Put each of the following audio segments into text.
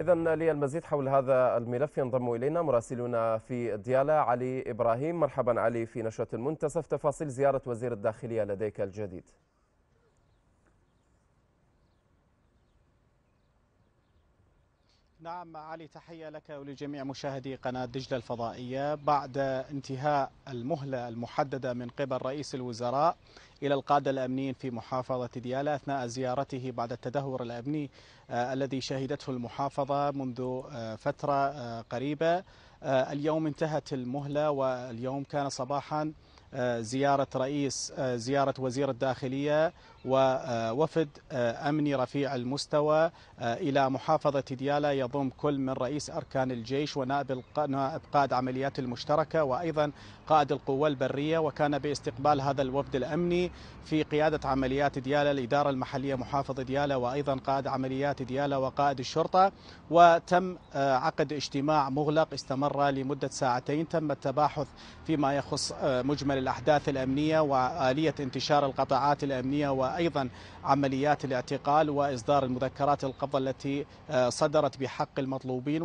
إذا للمزيد حول هذا الملف ينضم إلينا مراسلنا في ديالا علي إبراهيم مرحبا علي في نشرة المنتصف تفاصيل زيارة وزير الداخلية لديك الجديد نعم علي تحية لك ولجميع مشاهدي قناة دجلة الفضائية بعد انتهاء المهلة المحددة من قبل رئيس الوزراء إلى القادة الأمنيين في محافظة ديالى أثناء زيارته بعد التدهور الأمني آه، الذي شهدته المحافظة منذ آه، فترة آه، قريبة آه، اليوم انتهت المهلة واليوم كان صباحا آه، زيارة رئيس آه، زيارة وزير الداخلية ووفد أمني رفيع المستوى إلى محافظة ديالى يضم كل من رئيس أركان الجيش ونائب نائب قائد عمليات المشتركة وأيضا قائد القوة البرية وكان باستقبال هذا الوفد الأمني في قيادة عمليات ديالى الإدارة المحلية محافظة ديالى وأيضا قائد عمليات ديالى وقائد الشرطة وتم عقد اجتماع مغلق استمر استمر لمدة ساعتين تم التباحث فيما يخص آه، مجمل الأحداث الأمنية وآلية انتشار القطاعات الأمنية وأيضا عمليات الاعتقال وإصدار المذكرات القبضة التي آه، صدرت بحق المطلوبين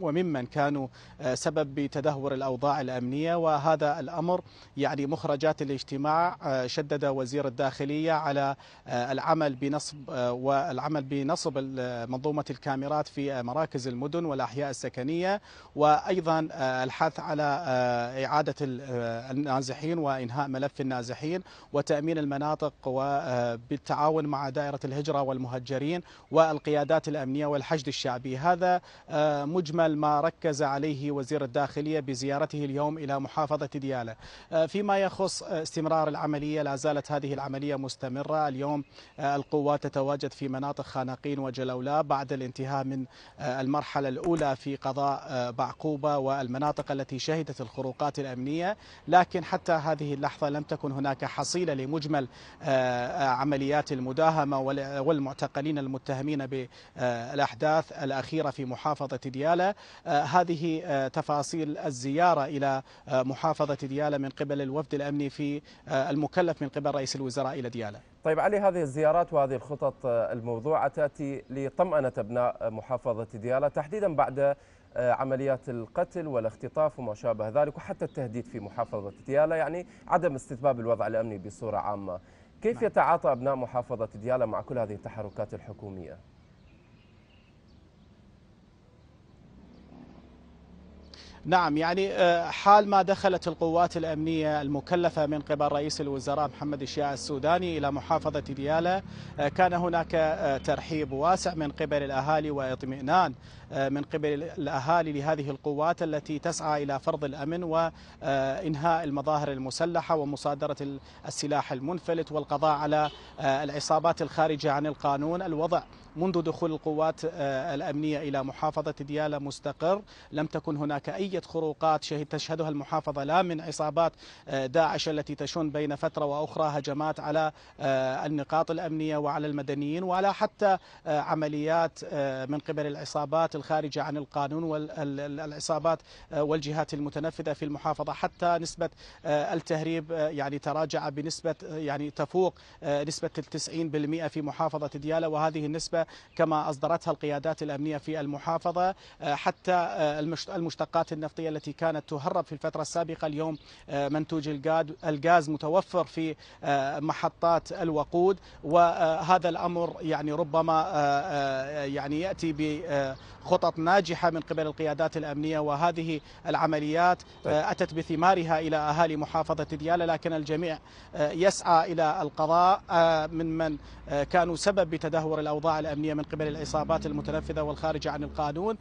وممن كانوا آه، سبب بتدهور الأوضاع الأمنية وهذا الأمر يعني مخرجات الاجتماع شدد وزير الداخلية على العمل بنصب والعمل بنصب منظومة الكاميرات في مراكز المدن والأحياء السكنية وأيضا ايضا آه، الحث على آه، اعاده آه، النازحين وانهاء ملف النازحين وتامين المناطق وبالتعاون مع دائره الهجره والمهجرين والقيادات الامنيه والحشد الشعبي هذا مجمل ما ركز عليه وزير الداخليه بزيارته اليوم الى محافظه دياله فيما يخص استمرار العمليه لا زالت هذه العمليه مستمره اليوم القوات تتواجد في مناطق خانقين وجلولاب بعد الانتهاء من المرحله الاولى في قضاء بعقوبه والمناطق التي شهدت الخروقات الأمنية لكن حتى هذه اللحظة لم تكن هناك حصيلة لمجمل آه، آه، عمليات المداهمة والمعتقلين المتهمين بالأحداث الأخيرة في محافظة ديالى آه، هذه تفاصيل الزيارة إلى محافظة ديالى من قبل الوفد الأمني في المكلف من قبل رئيس الوزراء إلى ديالى طيب علي هذه الزيارات وهذه الخطط الموضوعة تأتي لطمأنة أبناء محافظة ديالى تحديدا بعد آه، عمليات القتل والاختطاف وما شابه ذلك وحتى التهديد في محافظة ديالى يعني عدم استتباب الوضع الأمني بصورة عامة كيف نعم. يتعاطى أبناء محافظة ديالى مع كل هذه التحركات الحكومية؟ نعم يعني آه، حال ما دخلت القوات الأمنية المكلفة من قبل رئيس الوزراء محمد الشياع السوداني إلى محافظة ديالى آه، كان هناك آه، ترحيب واسع من قبل الأهالي واطمئنان من قبل الأهالي لهذه القوات التي تسعى إلى فرض الأمن وإنهاء المظاهر المسلحة ومصادرة السلاح المنفلت والقضاء على العصابات الخارجة عن القانون الوضع منذ دخول القوات الأمنية إلى محافظة ديالى مستقر لم تكن هناك أي عملية خروقات تشهدها المحافظة لا من عصابات آه، داعش التي تشن بين فترة وأخرى هجمات على آه، النقاط الأمنية وعلى المدنيين ولا حتى آه، عمليات من قبل العصابات الخارجة عن القانون والعصابات والجهات المتنفذة في المحافظة حتى نسبة التهريب يعني تراجع بنسبة يعني تفوق نسبة 90% في محافظة ديالى وهذه النسبة كما أصدرتها القيادات الأمنية في المحافظة حتى المشتقات النفسية النفطية التي كانت تهرب في الفترة السابقة اليوم آه، منتوج الغاز متوفر في آه، محطات الوقود وهذا الأمر يعني ربما آه، يعني يأتي بخطط ناجحة من قبل القيادات الأمنية وهذه العمليات طيب. أتت بثمارها إلى أهالي محافظة ديالى لكن الجميع يسعى إلى القضاء من من كانوا سبب بتدهور الأوضاع الأمنية من قبل العصابات المتنفذة والخارجة عن القانون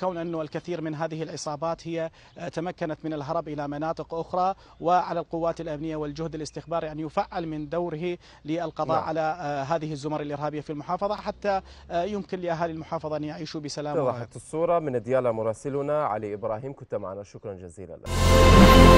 كون أنه الكثير من هذه العصابات القوات هي آه، تمكنت من الهرب إلى مناطق أخرى وعلى القوات الأمنية والجهد الاستخباري أن يفعل من دوره للقضاء لا. نعم. على آه، هذه الزمر الإرهابية في المحافظة حتى آه، يمكن لأهالي المحافظة أن يعيشوا بسلام وراحة الصورة من ديالا مراسلنا علي إبراهيم كنت معنا شكرا جزيلا لك